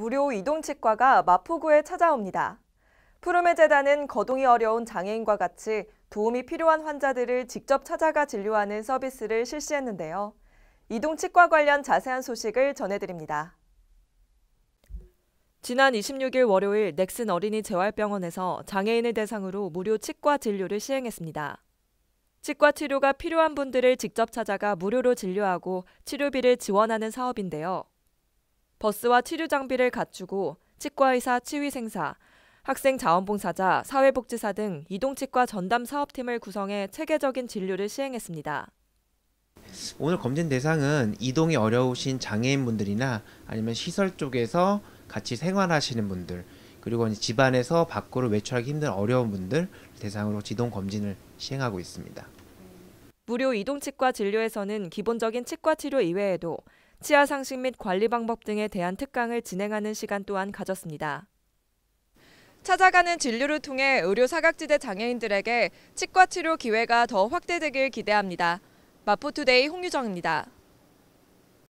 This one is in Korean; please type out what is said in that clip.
무료 이동치과가 마포구에 찾아옵니다. 푸르메 재단은 거동이 어려운 장애인과 같이 도움이 필요한 환자들을 직접 찾아가 진료하는 서비스를 실시했는데요. 이동치과 관련 자세한 소식을 전해드립니다. 지난 26일 월요일 넥슨 어린이 재활병원에서 장애인을 대상으로 무료 치과 진료를 시행했습니다. 치과 치료가 필요한 분들을 직접 찾아가 무료로 진료하고 치료비를 지원하는 사업인데요. 버스와 치료 장비를 갖추고 치과의사, 치위생사, 학생 자원봉사자, 사회복지사 등 이동치과 전담 사업팀을 구성해 체계적인 진료를 시행했습니다. 오늘 검진 대상은 이동이 어려우신 장애인분들이나 아니면 시설 쪽에서 같이 생활하시는 분들 그리고 집안에서 밖으로 외출하기 힘든 어려운 분들 대상으로 지동 검진을 시행하고 있습니다. 무료 이동치과 진료에서는 기본적인 치과 치료 이외에도 치아 상식 및 관리 방법 등에 대한 특강을 진행하는 시간 또한 가졌습니다. 찾아가는 진료를 통해 의료 사각지대 장애인들에게 치과 치료 기회가 더 확대되길 기대합니다. 마포투데이 홍유정입니다.